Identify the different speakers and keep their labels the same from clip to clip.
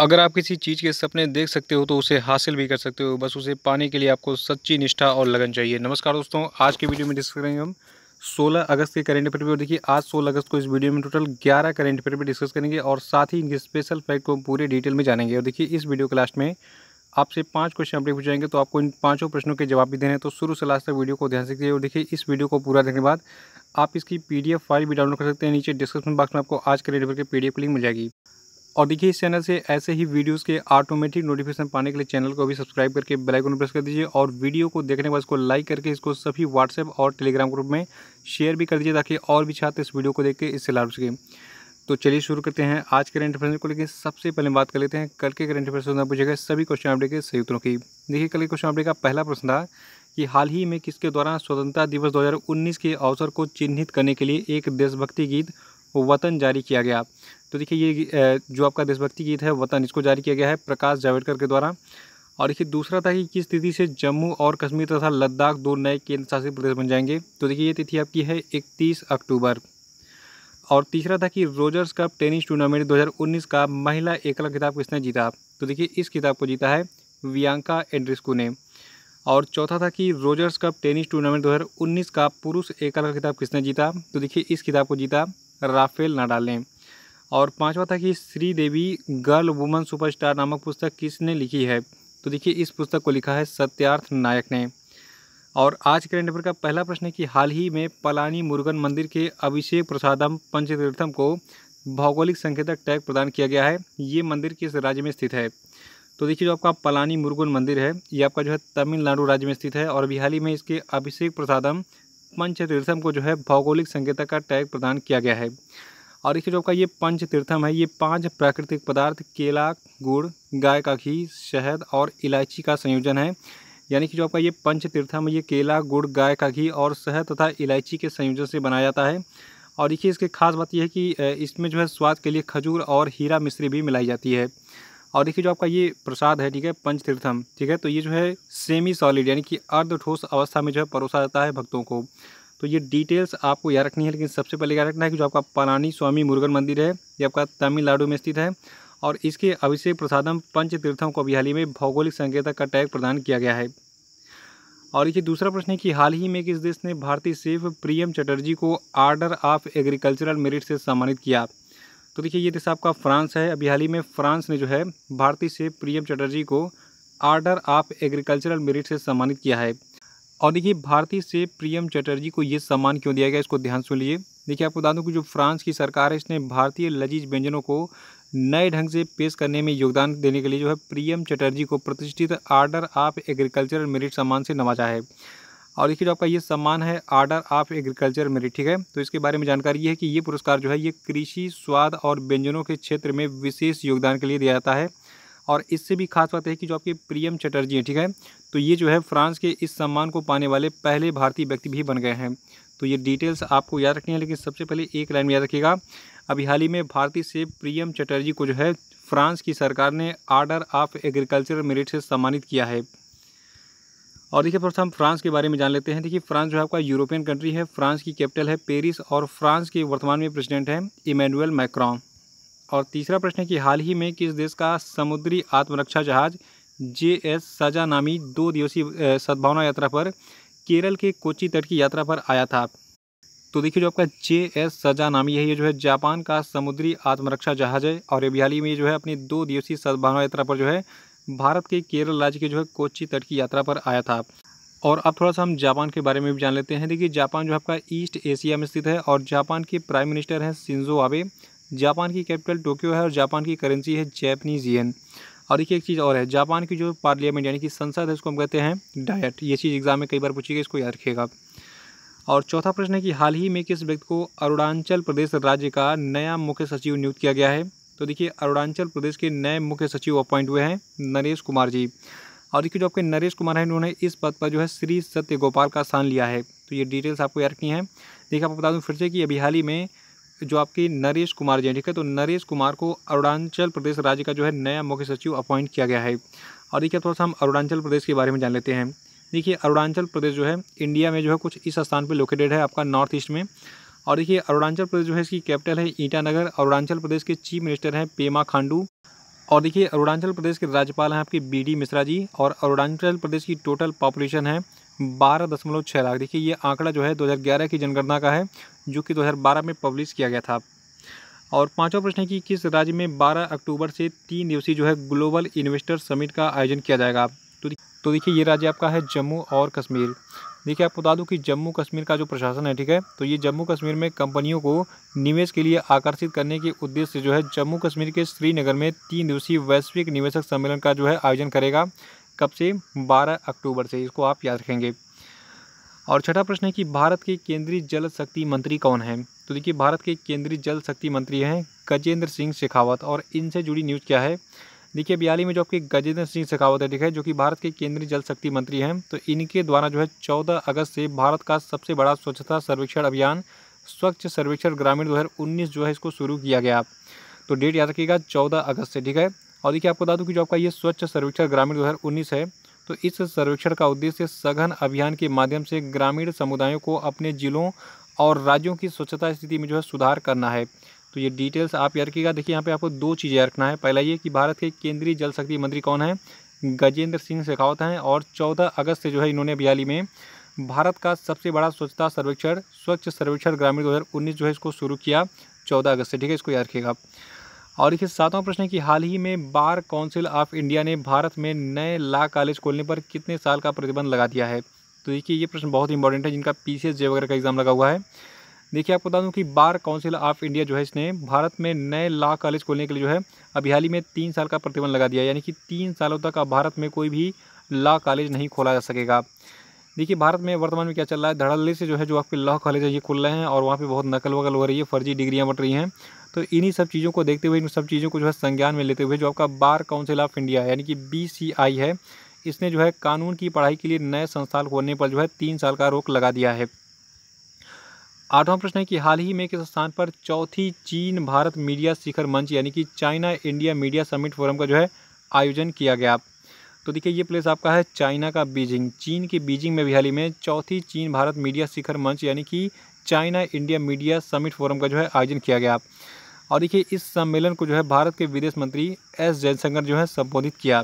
Speaker 1: अगर आप किसी चीज़ के सपने देख सकते हो तो उसे हासिल भी कर सकते हो बस उसे पाने के लिए आपको सच्ची निष्ठा और लगन चाहिए नमस्कार दोस्तों आज की वीडियो में डिस्कस करेंगे हम 16 अगस्त के करेंट अफेयर पर देखिए आज 16 अगस्त को इस वीडियो में टोटल 11 करेंट अफेयर पर डिस्कस करेंगे और साथ ही इनके स्पेशल फैक्ट को पूरे डिटेल में जानेंगे और देखिए इस वीडियो के लास्ट में आपसे पाँच क्वेश्चन अपडेट पूछ जाएंगे तो आपको इन पाँचों प्रश्नों के जवाब भी देने हैं तो शुरू से लास्ट तक वीडियो को ध्यान से देखिए और देखिए इस वीडियो को पूरा देखने के बाद आप इसकी पी फाइल भी डाउनलोड कर सकते हैं नीचे डिस्क्रिप्शन बॉक्स में आपको आज के अफेयर के पीडीएफ लिंक मिल जाएगी और देखिए इस चैनल से ऐसे ही वीडियोस के ऑटोमेटिक नोटिफिकेशन पाने के लिए चैनल को भी सब्सक्राइब करके बेल आइकन प्रेस कर दीजिए और वीडियो को देखने के बाद इसको लाइक करके इसको सभी व्हाट्सएप और टेलीग्राम ग्रुप में शेयर भी कर दीजिए ताकि और भी छात्र इस वीडियो को देख के इससे लाभ सकें तो चलिए शुरू करते हैं आज के करंट अफेयर को लेकर सबसे पहले बात कर लेते हैं कल के करंट अफेयर से पूछेगा सभी क्वेश्चन अपडेट के सही उत्तरों की देखिए कल के क्वेश्चन अपडेट का पहला प्रश्न था कि हाल ही में किसके द्वारा स्वतंत्रता दिवस 2019 के अवसर को चिन्हित करने के लिए एक देशभक्ति गीत वतन जारी किया गया तो देखिए ये जो आपका देशभक्ति गीत है वतन इसको जारी किया गया है प्रकाश जावड़ेकर के द्वारा और देखिए दूसरा था कि किस तिथि से जम्मू और कश्मीर तथा लद्दाख दो नए केंद्र शासित प्रदेश बन जाएंगे तो देखिए ये तिथि आपकी है इकतीस अक्टूबर और तीसरा था कि रोजर्स कप टेनिस टूर्नामेंट 2019 का महिला एकल किताब किसने जीता तो देखिए इस किताब को जीता है वियांका एंड्रिस्कू ने और चौथा था कि रोजर्स कप टेनिस टूर्नामेंट 2019 का पुरुष एकल किताब किसने जीता तो देखिए इस किताब को जीता राफेल नाडाल ने और पाँचवा था कि Sridevi Girl Woman Superstar नामक पुस्तक किसने लिखी है तो देखिए इस पुस्तक को लिखा है सत्यार्थ नायक ने और आज के रेंडपर का पहला प्रश्न है कि हाल ही में पलानी मुर्गन मंदिर के अभिषेक प्रसादम पंचतीर्थम को भौगोलिक संकेतक टैग प्रदान किया गया है ये मंदिर किस राज्य में स्थित है तो देखिए जो आपका पलानी मुर्गन मंदिर है ये आपका जो है तमिलनाडु राज्य में स्थित है और अभी हाल ही में इसके अभिषेक प्रसादम पंचतीर्थम को जो है भौगोलिक संकेतक का टैग प्रदान किया गया है और इसके जो आपका ये पंच तीर्थम है ये पांच प्राकृतिक पदार्थ केला गुड़ गाय का घी शहद और इलायची का संयोजन है यानी कि जो आपका ये पंच तीर्थम ये केला गुड़ गाय का घी और शहद तथा इलायची के संयोजन से बनाया जाता है और देखिए इसके खास बात यह है कि इसमें जो है स्वाद के लिए खजूर और हीरा मिश्री भी मिलाई जाती है और देखिए जो आपका ये प्रसाद है ठीक है पंच तीर्थम ठीक है तो ये जो है सेमी सॉलिड यानी कि अर्ध ठोस अवस्था में जो है परोसा जाता है भक्तों को तो ये डिटेल्स आपको याद रखनी है लेकिन सबसे पहले याद रखना है कि जो आपका पलानी स्वामी मुर्गन मंदिर है ये आपका तमिलनाडु में स्थित है और इसके अभिषेक प्रसादम पंच तीर्थों को अभी हाल ही में भौगोलिक संकेतक का टैग प्रदान किया गया है और ये दूसरा प्रश्न है कि हाल ही में किस देश ने भारतीय सेफ प्रियम चटर्जी को आर्डर ऑफ एग्रीकल्चरल मेरिट से सम्मानित किया तो देखिए ये देश आपका फ्रांस है अभी हाल ही में फ्रांस ने जो है भारतीय सेफ प्रियम चटर्जी को आर्डर ऑफ एग्रीकल्चरल मेरिट से सम्मानित किया है और देखिए भारतीय से प्रियम चटर्जी को ये सम्मान क्यों दिया गया इसको ध्यान सुन लीजिए देखिए आपको बता दूँ कि जो फ्रांस की सरकार है इसने भारतीय लजीज व्यंजनों को नए ढंग से पेश करने में योगदान देने के लिए जो है प्रियम चटर्जी को प्रतिष्ठित आर्डर ऑफ एग्रीकल्चर मेरिट सम्मान से नवाजा है और देखिए जो आपका ये सम्मान है आर्डर ऑफ एग्रीकल्चर मेरिट ठीक है तो इसके बारे में जानकारी है कि ये पुरस्कार जो है ये कृषि स्वाद और व्यंजनों के क्षेत्र में विशेष योगदान के लिए दिया जाता है और इससे भी खास बात है कि जो आपके प्रियम चटर्जी हैं ठीक है तो ये जो है फ्रांस के इस सम्मान को पाने वाले पहले भारतीय व्यक्ति भी बन गए हैं तो ये डिटेल्स आपको याद रखनी है लेकिन सबसे पहले एक लाइन में याद रखिएगा अभी हाल ही में भारतीय से प्रियम चटर्जी को जो है फ्रांस की सरकार ने आर्डर ऑफ एग्रीकल्चर मेरिट से सम्मानित किया है और देखिए प्रथम हम फ्रांस के बारे में जान लेते हैं देखिए फ्रांस जो है आपका यूरोपियन कंट्री है फ्रांस की कैपिटल है पेरिस और फ्रांस के वर्तमान में प्रेसिडेंट हैं इमैनुअल मैक्रॉन और तीसरा प्रश्न है कि हाल ही में किस देश का समुद्री आत्मरक्षा जहाज़ जे एस साजा नामी दो दिवसीय सद्भावना यात्रा पर केरल के कोची तट की यात्रा पर आया था तो देखिए जो आपका जे एस सजा नामी है ये जो है जापान का समुद्री आत्मरक्षा जहाज है और ये बिहाली में जो है अपनी दो दिवसीय सद्भावना यात्रा पर जो है भारत के केरल राज्य के जो है कोची तट की यात्रा पर आया था और अब थोड़ा सा हम जापान के बारे में भी जान लेते हैं देखिए जापान जो आपका ईस्ट एशिया में स्थित है और जापान के प्राइम मिनिस्टर हैं सिंजो आबे जापान की कैपिटल टोक्यो है और जापान की करेंसी है जैपनीज येन और देखिए एक चीज़ और है जापान की जो पार्लियामेंट यानी कि संसद है उसको हम कहते हैं डायट ये चीज़ एग्जाम में कई बार पूछी गई इसको याद रखिएगा और चौथा प्रश्न है कि हाल ही में किस व्यक्ति को अरुणाचल प्रदेश राज्य का नया मुख्य सचिव नियुक्त किया गया है तो देखिए अरुणाचल प्रदेश के नए मुख्य सचिव अपॉइंट हुए हैं नरेश कुमार जी और देखिए जो आपके नरेश कुमार हैं उन्होंने इस पद पर जो है श्री सत्य गोपाल का स्थान लिया है तो ये डिटेल्स आपको याद रखनी है देखिए आपको बता दूँ फिर से कि अभी हाल ही में जो आपकी नरेश कुमार जी ठीक है तो नरेश कुमार को अरुणाचल प्रदेश राज्य का जो है नया मुख्य सचिव अपॉइंट किया गया है और देखिए थोड़ा सा हम अरुणाचल प्रदेश के बारे में जान लेते हैं देखिए अरुणाचल प्रदेश जो है इंडिया में जो है कुछ इस स्थान पर लोकेटेड है आपका नॉर्थ ईस्ट में और देखिए अरुणाचल प्रदेश जो है इसकी कैपिटल है ईटानगर अरुणाचल प्रदेश के चीफ मिनिस्टर हैं पेमा खांडू और देखिए अरुणाचल प्रदेश के राज्यपाल हैं आपके बी डी मिश्रा जी और अरुणाचल प्रदेश की टोटल पॉपुलेशन है बारह दशमलव छः लाख देखिए ये आंकड़ा जो है 2011 की जनगणना का है जो कि 2012 में पब्लिश किया गया था और पांचवा प्रश्न है कि किस राज्य में 12 अक्टूबर से तीन दिवसीय जो है ग्लोबल इन्वेस्टर समिट का आयोजन किया जाएगा तो तो देखिए ये राज्य आपका है जम्मू और कश्मीर देखिए आपको बता दूँ कि जम्मू कश्मीर का जो प्रशासन है ठीक है तो ये जम्मू कश्मीर में कंपनियों को निवेश के लिए आकर्षित करने के उद्देश्य से जो है जम्मू कश्मीर के श्रीनगर में तीन दिवसीय वैश्विक निवेशक सम्मेलन का जो है आयोजन करेगा कब से 12 अक्टूबर से इसको आप याद रखेंगे और छठा प्रश्न है कि भारत के केंद्रीय जल शक्ति मंत्री कौन है तो देखिए भारत के केंद्रीय जल शक्ति मंत्री हैं गजेंद्र सिंह शेखावत और इनसे जुड़ी न्यूज़ क्या है देखिए बयाली में जो आपके गजेंद्र सिंह शेखावत है ठीक है जो कि भारत के केंद्रीय जल शक्ति मंत्री हैं तो इनके द्वारा जो है चौदह अगस्त से भारत का सबसे बड़ा स्वच्छता सर्वेक्षण अभियान स्वच्छ सर्वेक्षण ग्रामीण दो जो है इसको शुरू किया गया तो डेट याद रखिएगा चौदह अगस्त से ठीक है और देखिए आपको बता दूँ कि जो आपका ये स्वच्छ सर्वेक्षण ग्रामीण दो है तो इस सर्वेक्षण का उद्देश्य सघन अभियान के माध्यम से ग्रामीण समुदायों को अपने ज़िलों और राज्यों की स्वच्छता स्थिति में जो है सुधार करना है तो ये डिटेल्स आप याद रखिएगा देखिए यहाँ पे आपको दो चीज़ें याद रखना है पहला ये कि भारत के केंद्रीय जल शक्ति मंत्री कौन है गजेंद्र सिंह शेखावत हैं और 14 अगस्त से जो है इन्होंने बयाली में भारत का सबसे बड़ा स्वच्छता सर्वेक्षण स्वच्छ सर्वेक्षण ग्रामीण दो जो है इसको शुरू किया चौदह अगस्त से ठीक है इसको याद रखिएगा और देखिए सातवां प्रश्न है कि हाल ही में बार काउंसिल ऑफ इंडिया ने भारत में नए लॉ कॉलेज खोलने पर कितने साल का प्रतिबंध लगा दिया है तो देखिए ये प्रश्न बहुत इंपॉर्टेंट है जिनका पी सी वगैरह का एग्जाम लगा हुआ है देखिए आपको बता दूं कि बार काउंसिल ऑफ इंडिया जो है इसने भारत में नए लॉ कॉलेज खोलने के लिए जो है अभी हाल ही में तीन साल का प्रतिबंध लगा दिया यानी कि तीन सालों तक अब भारत में कोई भी लॉ कॉलेज नहीं खोला जा सकेगा देखिए भारत में वर्तमान में क्या चल रहा है धड़ल्ले से जो है जो आपके लॉ कॉलेज है ये खुल रहे हैं और वहाँ पर बहुत नकल वकल हो रही है फर्जी डिग्रियाँ बट रही हैं तो इन्हीं सब चीज़ों को देखते हुए इन सब चीज़ों को जो है संज्ञान में लेते हुए जो आपका बार काउंसिल ऑफ इंडिया यानी कि बी है इसने जो है कानून की पढ़ाई के लिए नए संस्थान खोलने पर जो है तीन साल का रोक लगा दिया है आठवां प्रश्न है कि हाल ही में किस स्थान पर चौथी चीन भारत मीडिया शिखर मंच यानी कि China India media summit forum का जो है आयोजन किया गया तो देखिए ये प्लेस आपका है चाइना का बीजिंग चीन की बीजिंग में भी हाल ही में चौथी चीन भारत मीडिया शिखर मंच यानी कि China India media summit forum का जो है आयोजन किया गया और देखिए इस सम्मेलन को जो है भारत के विदेश मंत्री एस जयशंकर जो है संबोधित किया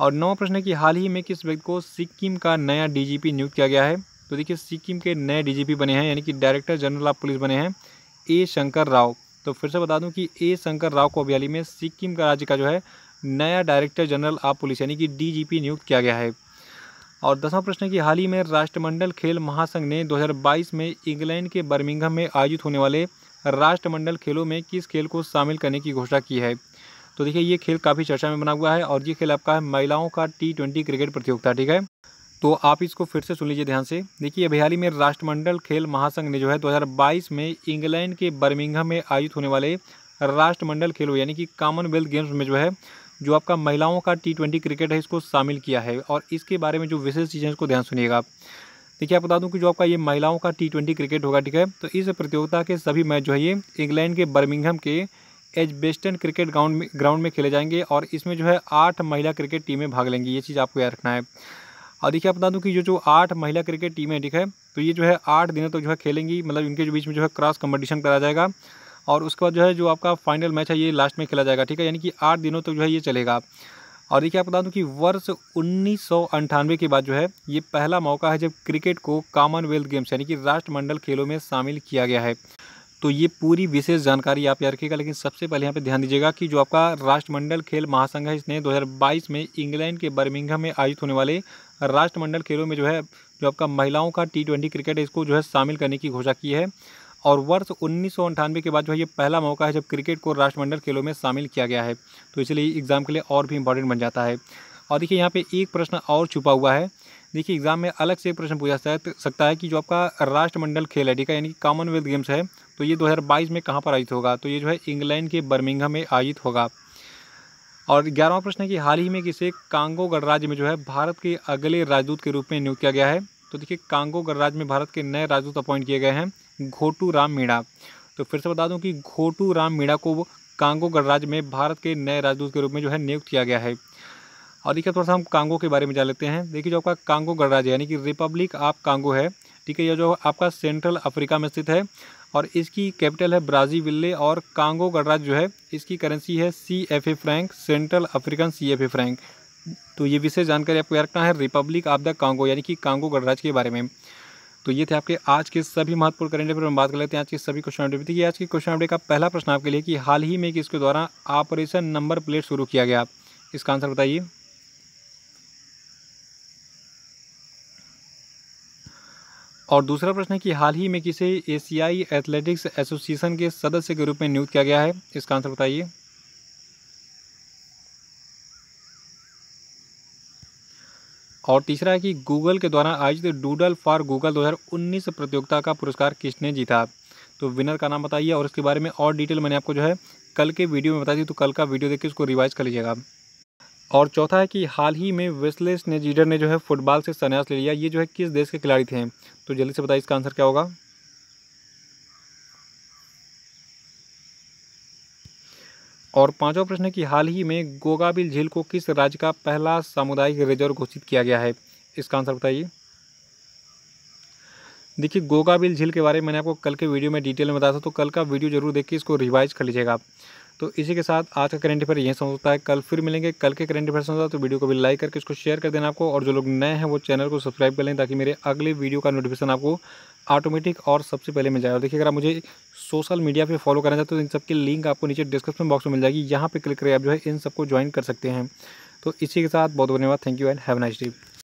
Speaker 1: और नवा प्रश्न है कि हाल ही में किस व्यक्ति को सिक्किम का नया डीजीपी नियुक्त किया गया है तो देखिए सिक्किम के नए डीजीपी बने हैं यानी कि डायरेक्टर जनरल ऑफ पुलिस बने हैं ए शंकर राव तो फिर से बता दूं कि ए शंकर राव को अभी हाल ही में सिक्किम का राज्य का जो है नया डायरेक्टर जनरल ऑफ पुलिस यानी कि डीजीपी नियुक्त किया गया है और दसवां प्रश्न की कि हाल ही में राष्ट्रमंडल खेल महासंघ ने 2022 में इंग्लैंड के बर्मिंगम में आयोजित होने वाले राष्ट्रमंडल खेलों में किस खेल को शामिल करने की घोषणा की है तो देखिए ये खेल काफ़ी चर्चा में बना हुआ है और ये खेल आपका है महिलाओं का टी ट्वेंटी क्रिकेट प्रतियोगिता ठीक है तो आप इसको फिर से सुन लीजिए ध्यान से देखिए अभी हाल ही में राष्ट्रमंडल खेल महासंघ ने जो है 2022 में इंग्लैंड के बर्मिंगम में आयोजित होने वाले राष्ट्रमंडल खेलों यानी कि कॉमनवेल्थ गेम्स में जो है जो आपका महिलाओं का टी ट्वेंटी क्रिकेट है इसको शामिल किया है और इसके बारे में जो विशेष चीज़ें इसको ध्यान सुनिएगा आप देखिए आप बता दूं कि जो आपका ये महिलाओं का टी ट्वेंटी क्रिकेट होगा ठीक है तो इस प्रतियोगिता के सभी मैच जो है ये इंग्लैंड के बर्मिंगहम के एच बेस्टन क्रिकेट ग्राउंड में ग्राउंड में खेले जाएंगे और इसमें जो है आठ महिला क्रिकेट टीमें भाग लेंगी ये चीज़ आपको याद रखना है और देखिए आप बता दूँ कि जो जो आठ महिला क्रिकेट टीमें ठीक है तो ये जो है आठ दिनों तक जो है खेलेंगी मतलब इनके बीच में जो है क्रॉस कंपटीशन करा जाएगा और उसके बाद जो है जो आपका फाइनल मैच है ये लास्ट में खेला जाएगा ठीक है यानी कि आठ दिनों तक तो जो है ये चलेगा और देखिए आपको बता दूं कि वर्ष उन्नीस के बाद जो है ये पहला मौका है जब क्रिकेट को कॉमनवेल्थ गेम्स यानी कि राष्ट्रमंडल खेलों में शामिल किया गया है तो ये पूरी विशेष जानकारी आप यहाँ रखिएगा लेकिन सबसे पहले यहाँ पे ध्यान दीजिएगा कि जो आपका राष्ट्रमंडल खेल महासंघ है इसने 2022 में इंग्लैंड के बर्मिंघम में आयोजित होने वाले राष्ट्रमंडल खेलों में जो है जो आपका महिलाओं का टी क्रिकेट है इसको जो है शामिल करने की घोषणा की है और वर्ष उन्नीस के बाद जो है ये पहला मौका है जब क्रिकेट को राष्ट्रमंडल खेलों में शामिल किया गया है तो इसलिए एग्ज़ाम के लिए और भी इम्पॉर्टेंट बन जाता है और देखिए यहाँ पे एक प्रश्न और छुपा हुआ है देखिए एग्ज़ाम में अलग से एक प्रश्न पूछा तो सकता है कि जो आपका राष्ट्रमंडल खेल है ठीक है यानी कि कॉमनवेल्थ गेम्स है तो ये 2022 में कहाँ पर आयोजित होगा तो ये जो है इंग्लैंड के बर्मिंगहम में आयोजित होगा और ग्यारहवा प्रश्न है कि हाल ही में किसे कांगो गणराज्य में जो है भारत के अगले राजदूत के रूप में नियुक्त किया गया है तो देखिए कांगो गणराज्य में भारत के नए राजदूत अपॉइंट किए गए हैं घोटू राम मीणा तो फिर से बता दूं कि घोटू राम मीणा को कांगो गणराज्य में भारत के नए राजदूत के रूप में जो है नियुक्त किया गया है और देखिए थोड़ा सा हम कांगो के बारे में जान लेते हैं देखिए जो आपका कांगो गणराज्य यानी कि रिपब्लिक ऑफ कांगो है ठीक है यह जो आपका सेंट्रल अफ्रीका में स्थित है और इसकी कैपिटल है ब्राजीविल्ले और कांगो गणराज्य जो है इसकी करेंसी है C F A franc Central African C F A franc तो ये विशेष जानकारी आपको याद रखना है रिपब्लिक ऑफ द कांगो यानी कि कांगो गणराज्य के बारे में तो ये थे आपके आज के सभी महत्वपूर्ण करेंट अफेयर में बात कर लेते हैं आज के सभी क्वेश्चन अपडेट देखिए आज के क्वेश्चन अपडेट का पहला प्रश्न आपके लिए कि हाल ही में किसके द्वारा ऑपरेशन नंबर प्लेट शुरू किया गया इसका आंसर बताइए और दूसरा प्रश्न है कि हाल ही में किसे एशियाई एथलेटिक्स एसोसिएशन के सदस्य के रूप में नियुक्त किया गया है इसका आंसर बताइए और तीसरा है कि गूगल के द्वारा आयोजित डूडल फॉर गूगल 2019 प्रतियोगिता का पुरस्कार किसने जीता तो विनर का नाम बताइए और इसके बारे में और डिटेल मैंने आपको जो है कल के वीडियो में बताई थी तो कल का वीडियो देख के उसको रिवाइज कर लीजिएगा और चौथा है कि हाल ही में वेस्लेस नेजीडर ने जो है फुटबॉल से संन्यास ले लिया ये जो है किस देश के खिलाड़ी थे तो जल्दी से बताइए इसका आंसर क्या होगा और पांचवा प्रश्न कि हाल ही में गोगाबिल झील को किस राज्य का पहला सामुदायिक रिजर्व घोषित किया गया है इसका आंसर बताइए देखिए गोगाबिल झील के बारे में मैंने आपको कल के वीडियो में डिटेल में बताया था तो कल का वीडियो जरूर देख के इसको रिवाइज कर लीजिएगा आप तो इसी के साथ आज का करेंट अफेयर यहीं समझता है कल फिर मिलेंगे कल के करेंट अफेयर समझता तो वीडियो को भी लाइक करके इसको शेयर कर देना आपको और जो लोग नए हैं वो चैनल को सब्सक्राइब कर लें ताकि मेरे अगले वीडियो का नोटिफिकेशन आपको ऑटोमेटिक और सबसे पहले मिल जाए देखिए अगर आप मुझे सोशल मीडिया पे फॉलो करना चाहते हो तो इन सबकी लिंक आपको नीचे डिस्क्रिप्शन बॉक्स में मिल जाएगी यहाँ पे क्लिक करें आप जो है इन सबको ज्वाइन कर सकते हैं तो इसी के साथ बहुत धन्यवाद thank you and have nice day